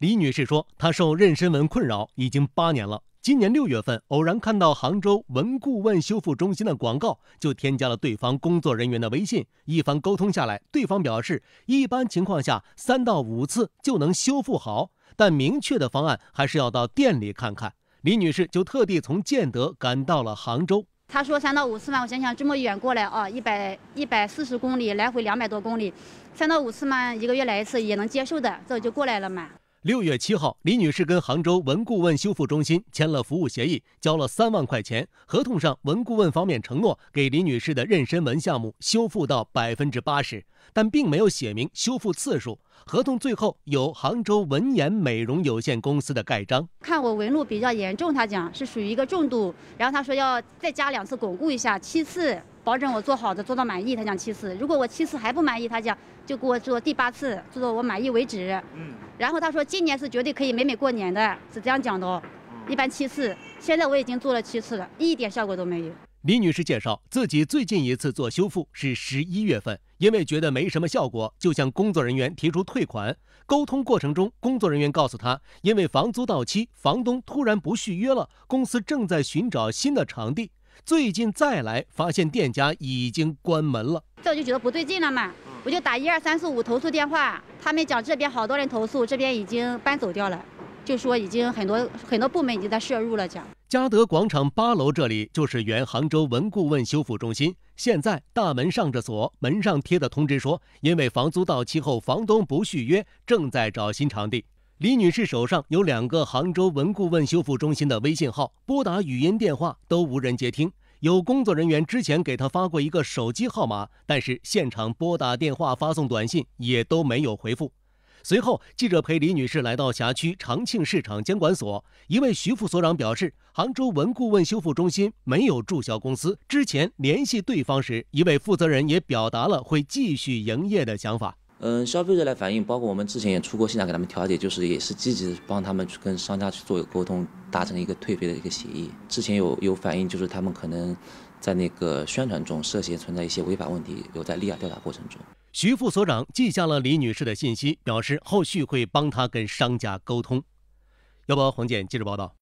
李女士说，她受妊娠纹困扰已经八年了。今年六月份，偶然看到杭州纹顾问修复中心的广告，就添加了对方工作人员的微信。一番沟通下来，对方表示，一般情况下三到五次就能修复好，但明确的方案还是要到店里看看。李女士就特地从建德赶到了杭州。她说：“三到五次嘛，我想想这么远过来啊，一百一百四十公里来回两百多公里，三到五次嘛，一个月来一次也能接受的，这就过来了嘛。”六月七号，李女士跟杭州文顾问修复中心签了服务协议，交了三万块钱。合同上文顾问方面承诺给李女士的妊娠纹项目修复到百分之八十，但并没有写明修复次数。合同最后有杭州文研美容有限公司的盖章。看我纹路比较严重，他讲是属于一个重度，然后他说要再加两次巩固一下，七次。保证我做好的做到满意，他讲七次。如果我七次还不满意，他讲就给我做第八次，做到我满意为止。嗯。然后他说今年是绝对可以美美过年的，是这样讲的哦。一般七次，现在我已经做了七次了，一点效果都没有。李女士介绍，自己最近一次做修复是十一月份，因为觉得没什么效果，就向工作人员提出退款。沟通过程中，工作人员告诉她，因为房租到期，房东突然不续约了，公司正在寻找新的场地。最近再来，发现店家已经关门了，我就觉得不对劲了嘛，我就打一二三四五投诉电话，他们讲这边好多人投诉，这边已经搬走掉了，就说已经很多很多部门已经在摄入了，讲。嘉德广场八楼这里就是原杭州文顾问修复中心，现在大门上着锁，门上贴的通知说，因为房租到期后房东不续约，正在找新场地。李女士手上有两个杭州文顾问修复中心的微信号，拨打语音电话都无人接听。有工作人员之前给她发过一个手机号码，但是现场拨打电话、发送短信也都没有回复。随后，记者陪李女士来到辖区长庆市场监管所，一位徐副所长表示，杭州文顾问修复中心没有注销公司，之前联系对方时，一位负责人也表达了会继续营业的想法。嗯，消费者来反映，包括我们之前也出过现场给他们调解，就是也是积极帮他们去跟商家去做沟通，达成一个退费的一个协议。之前有有反映，就是他们可能在那个宣传中涉嫌存在一些违法问题，有在立案调查过程中。徐副所长记下了李女士的信息，表示后续会帮她跟商家沟通。不要黄健，记者报道。